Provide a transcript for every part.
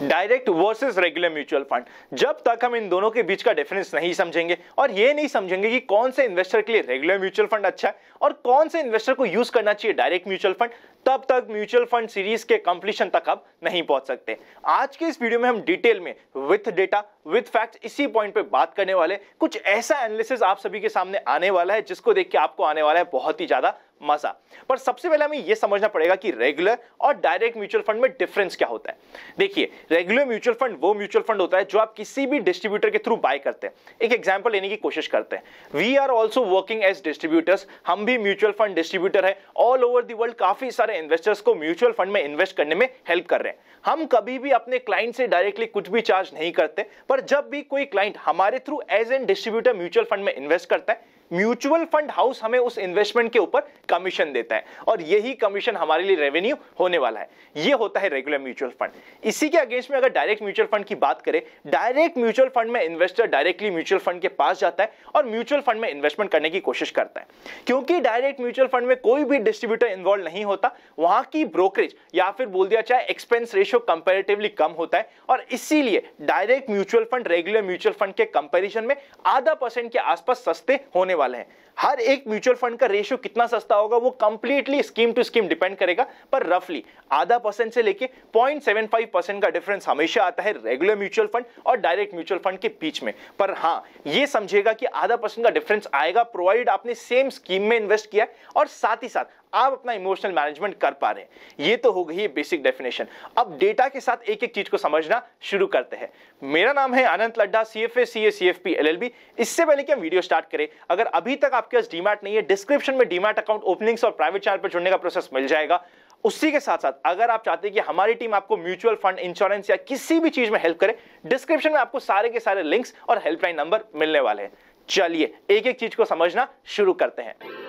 direct versus regular mutual fund जब तक हम इन दोनों के बीच का डिफरेंस नहीं समझेंगे और ये नहीं समझेंगे कि कौन से इन्वेस्टर के लिए रेगुलर म्यूचुअल फंड अच्छा है और कौन से इन्वेस्टर को यूज करना चाहिए डायरेक्ट म्यूचुअल फंड तब तक म्यूचुअल फंड सीरीज के कंप्लीशन तक अब नहीं पहुंच सकते आज के इस वीडियो में हम डिटेल में विथ डेटा विथ फैक्ट इसी पॉइंट पे बात करने वाले कुछ ऐसा एनालिसिस आप सभी के सामने आने वाला है जिसको देख के आपको आने वाला है बहुत ही ज्यादा मजा पर सबसे पहले हमें यह समझना पड़ेगा कि रेगुलर और डायरेक्ट म्यूचुअल फंड में डिफरेंस क्या होता है देखिए रेगुलर म्यूचुअल फंड वो म्यूचुअल फंड होता है जो आप किसी भी डिस्ट्रीब्यूटर के थ्रू बाय करते हैं एक एग्जाम्पल लेने की कोशिश करते हैं we are also working as distributors हम भी म्यूचुअल फंड डिस्ट्रीब्यूटर है ऑल ओवर दी वर्ल्ड काफी सारे इन्वेस्टर्स को म्यूचुअल फंड में इन्वेस्ट करने में हेल्प कर रहे हैं हम कभी भी अपने क्लाइंट से डायरेक्टली कुछ भी चार्ज नहीं करते पर जब भी कोई क्लाइंट हमारे through as an distributor mutual fund में इन्वेस्ट करता है म्यूचुअल फंड हाउस हमें उस इन्वेस्टमेंट के ऊपर कमीशन देता है और यही कमीशन हमारे लिए रेवेन्यू होने वाला है ये होता है रेगुलर म्यूचुअल फंड इसी के अगेंस्ट में अगर डायरेक्ट म्यूचुअल फंड की बात करें डायरेक्ट म्यूचुअल फंड में इन्वेस्टर डायरेक्टली म्यूचुअल फंड के पास जाता है और म्यूचुअल फंड में इन्वेस्टमेंट करने की कोशिश करता है क्योंकि डायरेक्ट म्यूचुअल फंड में कोई भी डिस्ट्रीब्यूटर इन्वॉल्व नहीं होता वहां की ब्रोकरेज या फिर बोल दिया जाए एक्सपेंस रेशियो कंपेरेटिवली कम होता है और इसीलिए direct mutual fund regular mutual fund के कंपेरिजन में आधा परसेंट के आसपास सस्ते होने होने वाले हैं हर एक म्यूचुअल फंड का रेशियो कितना सस्ता होगा वो completely scheme to scheme depend करेगा पर रफली आधा परसेंट से लेके पॉइंट सेवन फाइव परसेंट का डिफरेंस हमेशा आता है रेगुलर म्यूचुअल फंड और डायरेक्ट म्यूचुअल फंड के बीच में पर हाँ ये समझेगा कि आधा परसेंट का डिफरेंस आएगा प्रोवाइड आपने सेम स्कीम में इन्वेस्ट किया है और साथ ही साथ आप अपना इमोशनल मैनेजमेंट कर पा रहे हैं ये तो हो गई बेसिक डेफिनेशन अब डेटा के साथ एक एक चीज को समझना शुरू करते हैं मेरा नाम है Anant Ladda C F A C A C F P L L B इससे पहले कि हम वीडियो स्टार्ट करें अगर अभी तक आपके पास डीमार्ट नहीं है डिस्क्रिप्शन में डीमार्ट अकाउंट ओपनिंग्स और प्राइवेट चैनल पर जुड़ने का प्रोसेस मिल जाएगा उसी के साथ साथ अगर आप चाहते हैं कि हमारी टीम आपको म्यूचुअल फंड इंश्योरेंस या किसी भी चीज में हेल्प करे डिस्क्रिप्शन में आपको सारे के सारे लिंक्स और हेल्पलाइन नंबर मिलने वाले हैं चलिए एक एक चीज को समझना शुरू करते हैं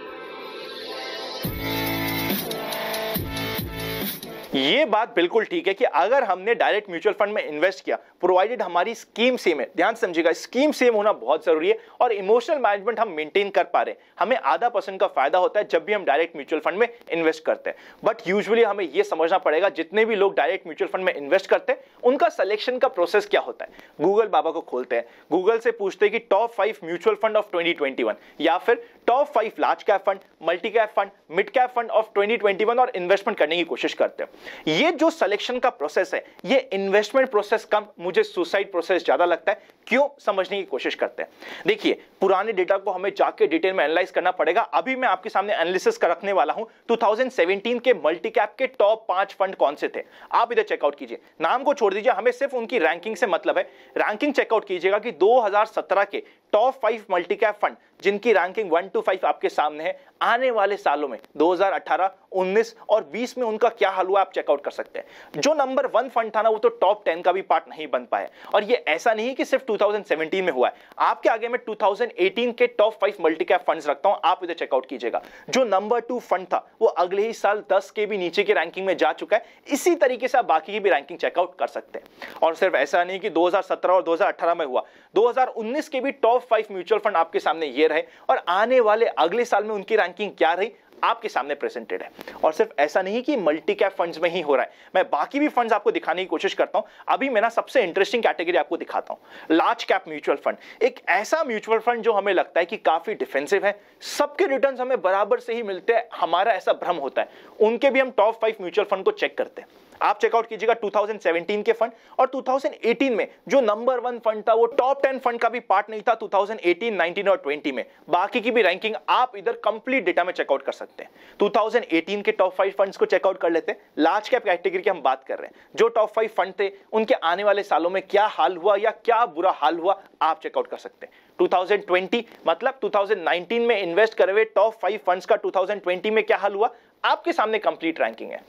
ये बात बिल्कुल ठीक है कि अगर हमने डायरेक्ट म्यूचुअल फंड में इन्वेस्ट किया प्रोवाइडेड हमारी स्कीम सेम है ध्यान समझिएगा स्कीम सेम होना बहुत जरूरी है और इमोशनल मैनेजमेंट हम मेंटेन कर पा रहे हैं हमें आधा परसेंट का फायदा होता है जब भी हम डायरेक्ट म्यूचुअल फंड में इन्वेस्ट करते हैं बट यूजली हमें यह समझना पड़ेगा जितने भी लोग डायरेक्ट म्यूचुअल फंड में इन्वेस्ट करते हैं उनका सिलेक्शन का प्रोसेस क्या होता है गूगल बाबा को खोलते हैं गूगल से पूछते हैं कि top five mutual fund of twenty या फिर top five large cap fund multi cap fund mid cap fund of twenty और इन्वेस्टमेंट करने की कोशिश करते हैं ये जो सिलेक्शन का प्रोसेस है ये इन्वेस्टमेंट प्रोसेस कम मुझे सुसाइड प्रोसेस ज़्यादा लगता है क्यों समझने की कोशिश करते हैं देखिए पुराने डेटा को हमें जाके डिटेल में एनालाइज करना पड़ेगा अभी मैं आपके सामने एनालिसिस कर रखने वाला हूं 2017 के मल्टी कैप के टॉप पांच फंड कौन से थे आप इधर चेकआउट कीजिए नाम को छोड़ दीजिए हमें सिर्फ उनकी रैंकिंग से मतलब है रैंकिंग चेकआउट कीजिएगा कि 2017 के top five multi cap fund जिनकी रैंकिंग वन टू फाइव आपके सामने है आने वाले सालों में 2018, 19 और 20 में उनका क्या हाल हुआ आप चेकआउट कर सकते हैं जो नंबर वन फंड था ना वो तो टॉप टेन का भी पार्ट नहीं बन पाया और ये ऐसा नहीं कि सिर्फ 2017 में हुआ है आपके आगे मैं 2018 के top five multi cap fund रखता हूं आप इधर चेकआउट कीजिएगा जो नंबर टू फंड था वो अगले ही साल दस के भी नीचे की रैंकिंग में जा चुका है इसी तरीके से आप बाकी की भी रैंकिंग चेकआउट कर सकते हैं और सिर्फ ऐसा नहीं कि दो और दो में हुआ 2019 के भी टॉप फाइव म्यूचुअल फंड आपके सामने ये रहे और आने वाले अगले साल में उनकी रैंकिंग क्या रही आपके सामने प्रेजेंटेड है और सिर्फ ऐसा नहीं कि मल्टी कैप फंड्स में ही हो रहा है मैं बाकी भी फंड्स आपको दिखाने की कोशिश करता हूं अभी मैं ना सबसे इंटरेस्टिंग कैटेगरी आपको दिखाता हूं लार्ज कैप म्यूचुअल फंड एक ऐसा म्यूचुअल फंड जो हमें लगता है कि काफी डिफेंसिव है सबके रिटर्न हमें बराबर से ही मिलते हैं हमारा ऐसा भ्रम होता है उनके भी हम टॉप फाइव म्यूचुअल फंड को चेक करते हैं आप चेकआउट कीजिएगा 2017 के फंड और 2018 में जो नंबर वन फंड था वो टॉप टेन फंड का भी पार्ट नहीं था 2018, 19 और 20 में बाकी की भी रैंकिंग आप इधर कंप्लीट डेटा में चेकआउट कर सकते हैं 2018 के टॉप फाइव फंड्स को चेकआउट कर लेते हैं लार्ज कैप कैटेगरी की हम बात कर रहे हैं जो टॉप फाइव फंड थे उनके आने वाले सालों में क्या हाल हुआ या क्या बुरा हाल हुआ आप चेकआउट कर सकते हैं 2020 मतलब 2019 में इन्वेस्ट करे हुए टॉप फाइव फंड्स का 2020 में क्या हाल हुआ आपके सामने कंप्लीट रैंकिंग है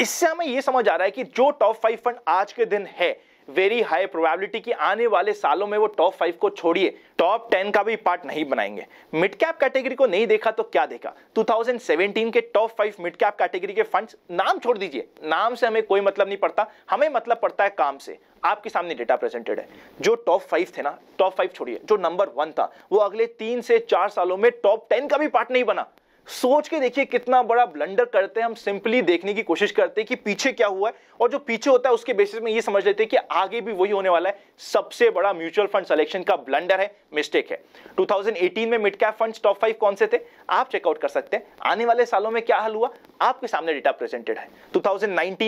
इससे हमें यह समझ आ रहा है कि जो टॉप फाइव फंड आज के दिन है वेरी हाई प्रोबेबिलिटी कि आने वाले सालों में वो टॉप फाइव को छोड़िए टॉप टेन का भी पार्ट नहीं बनाएंगे मिड कैप कैटेगरी को नहीं देखा तो क्या देखा 2017 के top five mid cap category के फंड्स नाम छोड़ दीजिए नाम से हमें कोई मतलब नहीं पड़ता हमें मतलब पड़ता है काम से आपके सामने डेटा प्रेजेंटेड है जो टॉप फाइव थे ना टॉप फाइव छोड़िए जो नंबर वन था वो अगले तीन से चार सालों में टॉप टेन का भी पार्ट नहीं बना सोच के देखिए कितना बड़ा ब्लंडर करते हैं हम सिंपली देखने की कोशिश करते हैं कि पीछे क्या हुआ है और जो पीछे होता है उसके बेसिस में ये समझ लेते हैं कि आगे भी वही होने वाला है सबसे बड़ा म्यूचुअल फंड सिलेक्शन का ब्लंडर है मिस्टेक है 2018 में mid cap fund top five कौन से थे आप चेकआउट कर सकते हैं आने वाले सालों में क्या हल हुआ आपके सामने डेटा प्रेजेंटेड है टू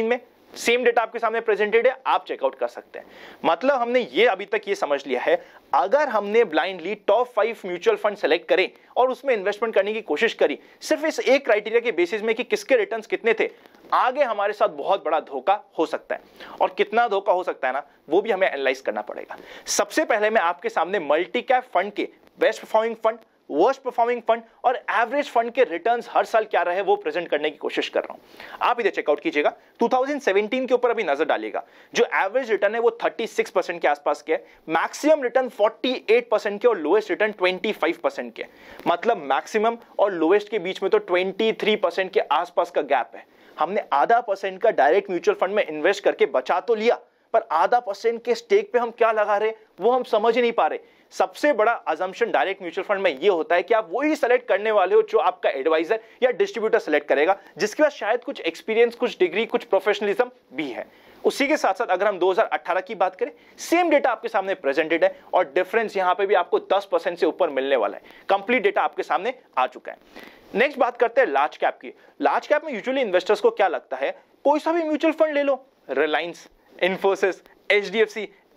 में सेम डेटा आपके सामने प्रेजेंटेड है आप चेकआउट कर सकते हैं मतलब हमने ये अभी तक ये समझ लिया है अगर हमने blindly top five mutual fund select करें और उसमें इन्वेस्टमेंट करने की कोशिश करी सिर्फ इस एक क्राइटेरिया के बेसिस में कि किसके रिटर्न्स कितने थे आगे हमारे साथ बहुत बड़ा धोखा हो सकता है और कितना धोखा हो सकता है ना वो भी हमें एनालाइज करना पड़ेगा सबसे पहले मैं आपके सामने मल्टी कैप फंड के best performing fund worst performing fund और एवरेज फंड के रिटर्न्स हर साल क्या रहे वो प्रेजेंट करने की कोशिश कर रहा हूं आप इधर चेकआउट कीजिएगा 2017 के ऊपर अभी नजर डालिएगा जो एवरेज रिटर्न है वो 36 परसेंट के आसपास के मैक्सिमम रिटर्न 48 परसेंट के और लोएस्ट रिटर्न 25 परसेंट के मतलब मैक्सिमम और लोएस्ट के बीच में तो 23 परसेंट के आसपास का गैप है हमने आधा परसेंट का डायरेक्ट म्यूचुअल फंड में इन्वेस्ट करके बचा तो लिया पर आधा परसेंट के स्टेक पे हम क्या लगा रहे वो हम समझ ही नहीं पा रहे सबसे बड़ा अजम्पन डायरेक्ट म्यूचुअल फंड में ये होता है कि आप वही सेलेक्ट करने वाले हो जो आपका एडवाइजर या डिस्ट्रीब्यूटर सेलेक्ट करेगा जिसके पास शायद कुछ एक्सपीरियंस कुछ डिग्री कुछ प्रोफेशनलिज्म भी है उसी के साथ साथ अगर हम 2018 की बात करें सेम डेटा आपके सामने प्रेजेंटेड है और डिफरेंस यहां पे भी आपको 10 परसेंट से ऊपर मिलने वाला है कंप्लीट डेटा आपके सामने आ चुका है नेक्स्ट बात करते हैं लार्ज कैप की लार्ज कैप में यूजुअली इन्वेस्टर्स को क्या लगता है कोई सा भी म्यूचुअल फंड ले लो Reliance Infosys H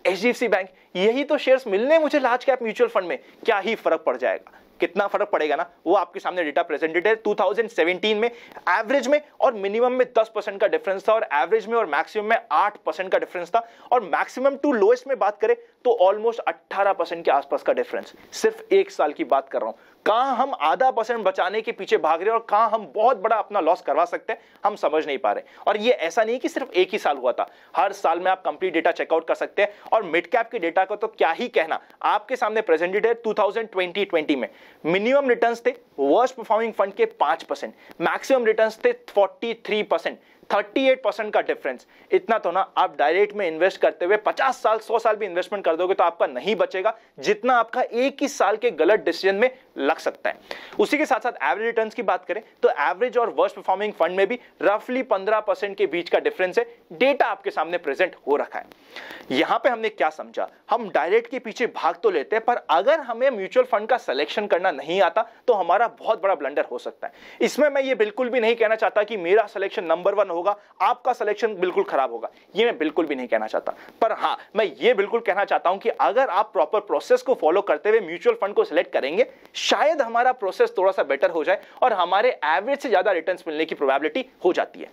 H bank यही तो शेयर्स मिलने मुझे लार्ज कैप म्यूचुअल फंड में क्या ही फर्क पड़ जाएगा कितना फर्क पड़ेगा ना वो आपके सामने डेटा प्रेजेंटेड है 2017 में एवरेज में और मिनिमम में 10 परसेंट का डिफरेंस था और एवरेज में और मैक्सिमम में 8 परसेंट का डिफरेंस था और मैक्सिमम टू लोएस्ट में बात करें तो ऑलमोस्ट 18 परसेंट के आसपास का डिफरेंस सिर्फ एक साल की बात कर रहा हूं कहां हम आधा परसेंट बचाने के पीछे भाग रहे हैं और कहां हम बहुत बड़ा अपना लॉस करवा सकते हैं हम समझ नहीं पा रहे और ये ऐसा नहीं कि सिर्फ एक ही साल हुआ था हर साल में आप कंप्लीट डेटा चेकआउट कर सकते हैं और मिड कैप के डेटा का तो क्या ही कहना आपके सामने प्रेजेंटेड है 2020-20 में मिनिमम रिटर्न थे वर्स्ट परफॉर्मिंग फंड के पांच मैक्सिमम रिटर्न थे फोर्टी 38 परसेंट का डिफरेंस इतना तो ना आप डायरेक्ट में इन्वेस्ट करते हुए 50 साल 100 साल भी इन्वेस्टमेंट कर दोगे तो आपका नहीं बचेगा जितना आपका एक ही साल के गलत डिसीजन में लग सकता है उसी के साथ साथ एवरेज रिटर्न की बात करें तो एवरेज और वर्स्ट परफॉर्मिंग फंड में भी रफली पंद्रह के बीच का डिफरेंस है डेटा आपके सामने प्रेजेंट हो रखा है यहां पर हमने क्या समझा हम डायरेक्ट के पीछे भाग तो लेते हैं पर अगर हमें म्यूचुअल फंड का सिलेक्शन करना नहीं आता तो हमारा बहुत बड़ा ब्लंडर हो सकता है इसमें मैं ये बिल्कुल भी नहीं कहना चाहता कि मेरा सिलेक्शन नंबर वन होगा आपका सिलेक्शन बिल्कुल खराब होगा ये मैं बिल्कुल भी नहीं कहना चाहता पर हाँ मैं ये बिल्कुल कहना चाहता हूं कि अगर आप प्रॉपर प्रोसेस को फॉलो करते हुए म्यूचुअल फंड को सिलेक्ट करेंगे शायद हमारा प्रोसेस थोड़ा सा बेटर हो जाए और हमारे एवरेज से ज़्यादा रिटर्न मिलने की प्रोबेबिलिटी हो जाती है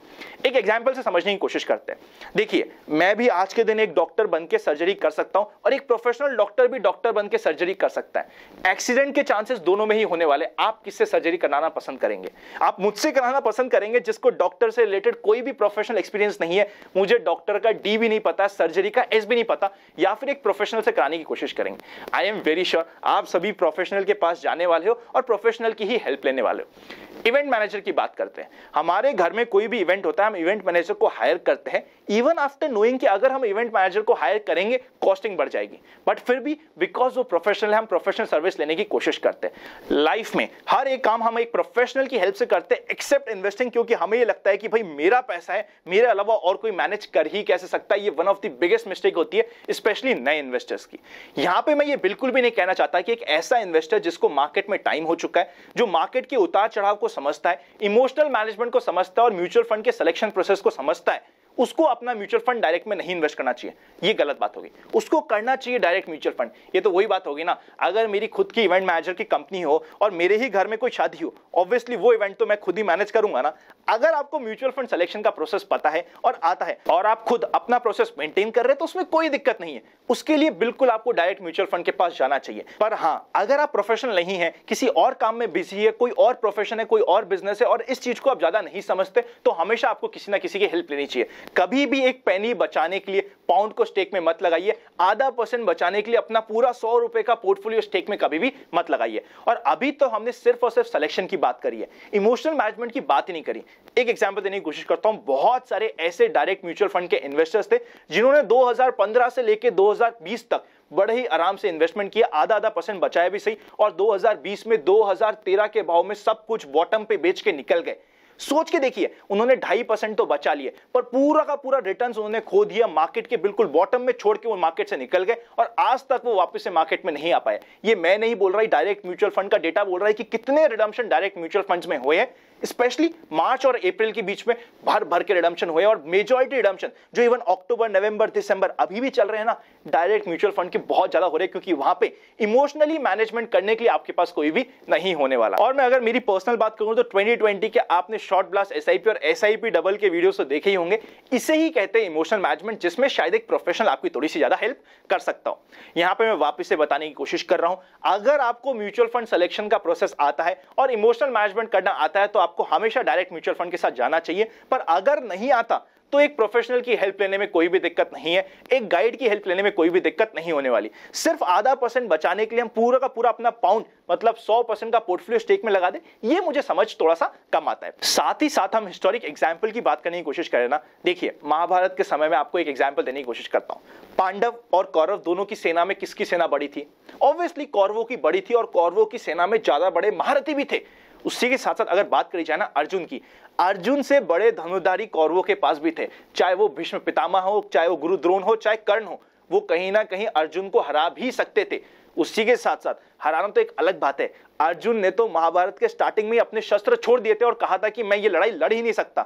एक एग्जाम्पल से समझने की कोशिश करते हैं देखिए मैं भी आज के दिन एक डॉक्टर बन के सर्जरी कर सकता हूं और एक प्रोफेशनल डॉक्टर भी डॉक्टर बन के सर्जरी कर सकता है एक्सीडेंट के चांसेस दोनों में ही होने वाले आप किससे सर्जरी कराना पसंद करेंगे आप मुझसे कराना पसंद करेंगे जिसको डॉक्टर से रिलेटेड कोई भी प्रोफेशनल एक्सपीरियंस नहीं है मुझे डॉक्टर का डी भी नहीं पता सर्जरी का एस भी नहीं पता या फिर एक प्रोफेशनल से कराने की कोशिश करेंगे आई एम वेरी श्योर आप सभी प्रोफेशनल के पास जाने आने वाले हो और प्रोफेशनल की ही हेल्प लेने वाले हो इवेंट मैनेजर की बात करते हैं हमारे घर में कोई भी इवेंट होता है हम इवेंट मैनेजर को हायर करते हैं इवन आफ्टर नोइंग कि अगर हम इवेंट मैनेजर को हायर करेंगे कॉस्टिंग बढ़ जाएगी बट फिर भी बिकॉज वो प्रोफेशनल है हम प्रोफेशनल सर्विस लेने की कोशिश करते हैं लाइफ में हर एक काम हम एक प्रोफेशनल की हेल्प से करते हैं एक्सेप्ट इन्वेस्टिंग क्योंकि हमें ये लगता है कि भाई मेरा पैसा है मेरे अलावा और कोई मैनेज कर ही कैसे सकता है ये one of the biggest mistake होती है स्पेशली नए इन्वेस्टर्स की यहां पर मैं ये बिल्कुल भी नहीं कहना चाहता कि एक ऐसा इन्वेस्टर जिसको मार्केट में टाइम हो चुका है जो मार्केट के उतार चढ़ाव को समझता है इमोशनल मैनेजमेंट को समझता है और म्यूचुअल फंड के सिलेक्शन प्रोसेस को समझता है उसको अपना म्यूचुअल फंड डायरेक्ट में नहीं इन्वेस्ट करना चाहिए ये गलत बात होगी उसको करना चाहिए डायरेक्ट म्यूचुअल फंड ये तो वही बात होगी ना अगर मेरी खुद की इवेंट मैनेजर की कंपनी हो और मेरे ही घर में कोई शादी हो ऑब्वियसली वो इवेंट तो मैं खुद ही मैनेज करूंगा ना अगर आपको म्यूचुअल फंड सिलेक्शन का प्रोसेस पता है और आता है और आप खुद अपना प्रोसेस मेंटेन कर रहे तो उसमें कोई दिक्कत नहीं है उसके लिए बिल्कुल आपको डायरेक्ट म्यूचुअल फंड के पास जाना चाहिए पर हाँ अगर आप प्रोफेशनल नहीं है किसी और काम में बिजी है कोई और प्रोफेशन है कोई और बिजनेस है और इस चीज को आप ज्यादा नहीं समझते तो हमेशा आपको किसी ना किसी की हेल्प लेनी चाहिए कभी भी एक पैनी बचाने के लिए पाउंड को स्टेक में मत लगाइए आधा परसेंट बचाने के लिए अपना पूरा सौ रुपए का पोर्टफोलियो स्टेक में कभी भी मत लगाइए और अभी तो हमने सिर्फ और सिर्फ सिलेक्शन की बात करी है इमोशनल मैनेजमेंट की बात ही नहीं करी एक एग्जाम्पल देने की कोशिश करता हूं बहुत सारे ऐसे डायरेक्ट म्यूचुअल फंड के इन्वेस्टर्स थे जिन्होंने दो से लेकर दो तक बड़े ही आराम से इन्वेस्टमेंट किया आधा आधा परसेंट बचाया भी सही और 2020 में 2013 के भाव में सब कुछ बॉटम पे बेच के निकल गए सोच के देखिए उन्होंने ढाई परसेंट तो बचा लिए पर पूरा का पूरा रिटर्न उन्होंने खो दिया मार्केट के बिल्कुल बॉटम में छोड़ के वो मार्केट से निकल गए और आज तक वो वापस से मार्केट में नहीं आ पाए ये मैं नहीं बोल रहा डायरेक्ट म्यूचुअल फंड का डेटा बोल रहा है कि कितने रिडम्शन डायरेक्ट म्यूचुअल फंड में हुए हैं स्पेशली मार्च और अप्रैल के बीच में भर भर के रिडम्पशन हुए और मेजोरिटी रिडम्पशन जो इवन अक्टूबर नवंबर दिसंबर अभी भी चल रहे हैं ना डायरेक्ट म्यूचुअल फंड के बहुत ज्यादा हो रहे हैं क्योंकि वहां पे इमोशनली मैनेजमेंट करने के लिए आपके पास कोई भी नहीं होने वाला और मैं अगर मेरी पर्सनल बात करूं तो ट्वेंटी के आपने शॉर्ट ब्लास्ट एस और एस डबल के वीडियो तो देखे ही होंगे इसे ही कहते हैं इमोशनल मैनेजमेंट जिसमें शायद एक प्रोफेशनल आपकी थोड़ी सी ज्यादा हेल्प कर सकता हूं यहां पर मैं वापस से बताने की कोशिश कर रहा हूं अगर आपको म्यूचुअल फंड सिलेक्शन का प्रोसेस आता है और इमोशनल मैनेजमेंट करना आता है तो आप आपको हमेशा डायरेक्ट म्यूचुअल फंड के साथ जाना चाहिए पर अगर नहीं आता तो एक प्रोफेशनल की हेल्प लेने में कोई भी दिक्कत नहीं है एक गाइड की हेल्प लेने में कोई भी दिक्कत नहीं होने वाली सिर्फ आधा परसेंट बचाने के लिए हम पूरा का पूरा अपना पाउंड मतलब 100 परसेंट का पोर्टफोलियो स्टेक में लगा दे ये मुझे समझ थोड़ा सा कम आता है साथ ही साथ हम हिस्टोरिक एग्जाम्पल की बात करने की कोशिश करें ना देखिए महाभारत के समय में आपको एक एग्जाम्पल देने की कोशिश करता हूं पांडव और कौरव दोनों की सेना में किसकी सेना बड़ी थी ऑब्वियसली कौरवों की बड़ी थी और कौरवों की सेना में ज्यादा बड़े महारथी भी थे उसी के साथ साथ अगर बात करी जाए ना अर्जुन की अर्जुन से बड़े धनुधारी कौरवों के पास भी थे चाहे वो भीष्म पितामह हो चाहे वो गुरु द्रोण हो चाहे कर्ण हो वो कहीं ना कहीं अर्जुन को हरा भी सकते थे उसी के साथ साथ हराना तो एक अलग बात है अर्जुन ने तो महाभारत के स्टार्टिंग में अपने शस्त्र छोड़ दिए थे और कहा था कि मैं ये लड़ाई लड़ ही नहीं सकता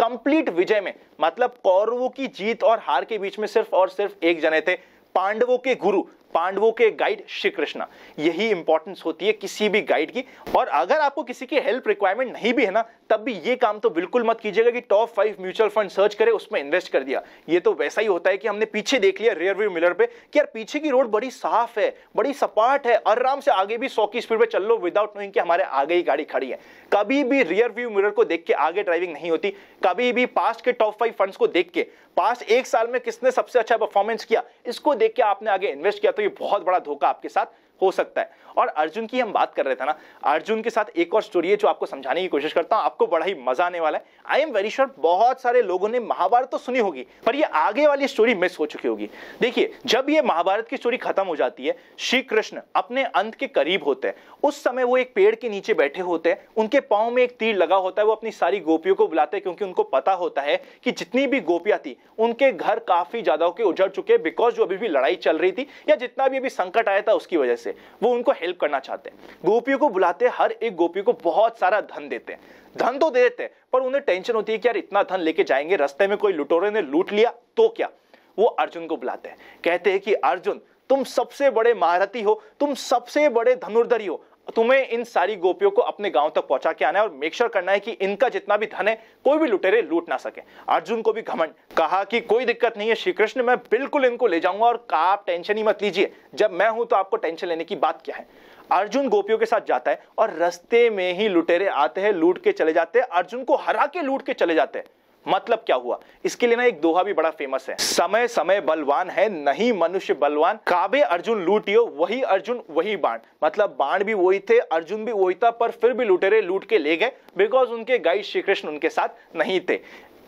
कंप्लीट विजय में मतलब कौरवों की जीत और हार के बीच में सिर्फ और सिर्फ एक जने थे पांडवों के गुरु पांडवों के गाइड श्री कृष्ण यही इंपॉर्टेंस होती है किसी भी गाइड की और अगर आपको किसी की हेल्प रिक्वायरमेंट नहीं भी है ना तब भी ये काम तो बिल्कुल मत कीजिएगा कि top five mutual fund search करे उसमें इन्वेस्ट कर दिया ये तो वैसा ही होता है कि हमने पीछे देख लिया रेयर व्यू मिलर पे कि यार पीछे की रोड बड़ी साफ है बड़ी सपाट है आराम से आगे भी सौ की स्पीड पर चल लो विदाउट नोइंग कि हमारे आगे ही गाड़ी खड़ी है कभी भी रियर व्यू मिरर को देख के आगे ड्राइविंग नहीं होती कभी भी पास्ट के टॉप फाइव फंड्स को देख के पास्ट एक साल में किसने सबसे अच्छा परफॉर्मेंस किया इसको देख के आपने आगे इन्वेस्ट किया तो ये बहुत बड़ा धोखा आपके साथ हो सकता है और अर्जुन की हम बात कर रहे थे ना अर्जुन के साथ एक और स्टोरी है जो आपको समझाने की कोशिश करता हूं आपको बड़ा ही मजा आने वाला है आई एम वेरी श्योर बहुत सारे लोगों ने महाभारत तो सुनी होगी पर ये आगे वाली स्टोरी मिस हो चुकी होगी देखिए जब ये महाभारत की स्टोरी खत्म हो जाती है श्री कृष्ण अपने अंत के करीब होते हैं उस समय वो एक पेड़ के नीचे बैठे होते हैं उनके पाँव में एक तीर लगा होता है वो अपनी सारी गोपियों को बुलाते हैं क्योंकि उनको पता होता है कि जितनी भी गोपियाँ थी उनके घर काफ़ी ज़्यादा होकर उजड़ चुके हैं बिकॉज जो अभी भी लड़ाई चल रही थी या जितना भी अभी संकट आया था उसकी वजह से वो उनको हेल्प करना चाहते हैं गोपियों को बुलाते हर एक गोपी को बहुत सारा धन देते हैं धन तो दे देते हैं पर उन्हें टेंशन होती है कि यार इतना धन लेके जाएंगे रस्ते में कोई लुटोरे ने लूट लिया तो क्या वो अर्जुन को बुलाते हैं कहते हैं कि अर्जुन तुम सबसे बड़े महारथी हो तुम सबसे बड़े धनुर्धरी हो तुम्हें इन सारी गोपियों को अपने गांव तक पहुंचा के आना है और मेक श्योर करना है कि इनका जितना भी धन है कोई भी लुटेरे लूट ना सके अर्जुन को भी घमंड कहा कि कोई दिक्कत नहीं है श्री कृष्ण मैं बिल्कुल इनको ले जाऊंगा और आप टेंशन ही मत लीजिए जब मैं हूं तो आपको टेंशन लेने की बात क्या है अर्जुन गोपियों के साथ जाता है और रस्ते में ही लुटेरे आते हैं लूट के चले जाते हैं अर्जुन को हरा के लूट के चले जाते हैं मतलब क्या हुआ इसके लिए ना एक दोहा भी बड़ा फेमस है समय समय बलवान है नहीं मनुष्य बलवान काबे अर्जुन लूटियो वही अर्जुन वही बाण मतलब बाण भी वही थे अर्जुन भी वही था पर फिर भी लुटेरे लूट के ले गए बिकॉज उनके गाइड श्री कृष्ण उनके साथ नहीं थे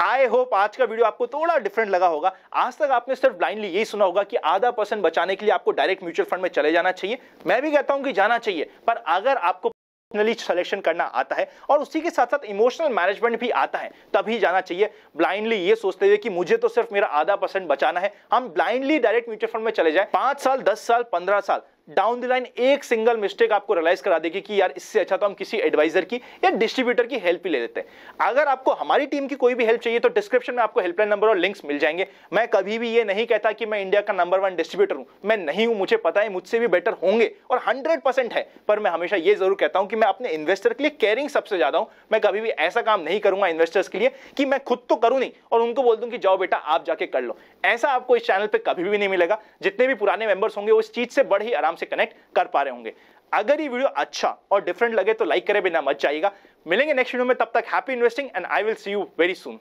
आई होप आज का वीडियो आपको थोड़ा डिफरेंट लगा होगा आज तक आपने सिर्फ ब्लाइंडली यही सुना होगा कि आधा परसेंट बचाने के लिए आपको डायरेक्ट म्यूचुअल फंड में चले जाना चाहिए मैं भी कहता हूं कि जाना चाहिए पर अगर आपको सिलेक्शन करना आता है और उसी के साथ साथ इमोशनल मैनेजमेंट भी आता है तभी जाना चाहिए ब्लाइंडली ये सोचते हुए कि मुझे तो सिर्फ मेरा आधा परसेंट बचाना है हम ब्लाइंडली डायरेक्ट म्यूचुअल फंड में चले जाए पांच साल दस साल पंद्रह साल डाउन द लाइन एक सिंगल मिस्टेक आपको रियलाइज करा देगी कि यार इससे अच्छा तो हम किसी एडवाइजर की या डिस्ट्रीब्यूटर की हेल्प ही ले लेते हैं अगर आपको हमारी टीम की कोई भी हेल्प चाहिए तो डिस्क्रिप्शन में आपको हेल्पलाइन नंबर और लिंक्स मिल जाएंगे मैं कभी भी ये नहीं कहता कि मैं इंडिया का नंबर वन डिस्ट्रीब्यूटर हूं मैं नहीं हूं मुझे पता है मुझसे भी बेटर होंगे और हंड्रेड है पर मैं हमेशा ये जरूर कहता हूं कि मैं अपने इन्वेस्टर के लिए केयरिंग सबसे ज्यादा हूं मैं कभी भी ऐसा काम नहीं करूंगा इन्वेस्टर्स के लिए कि मैं खुद तो करूं नहीं और उनको बोल दूँ कि जाओ बेटा आप जाके कर लो ऐसा आपको इस चैनल पे कभी भी नहीं मिलेगा जितने भी पुराने मेंबर्स होंगे वो इस चीज़ से बड़े ही आराम से कनेक्ट कर पा रहे होंगे अगर ये वीडियो अच्छा और डिफरेंट लगे तो लाइक करे बिना मत जाइएगा मिलेंगे नेक्स्ट वीडियो में तब तक happy investing and I will see you very soon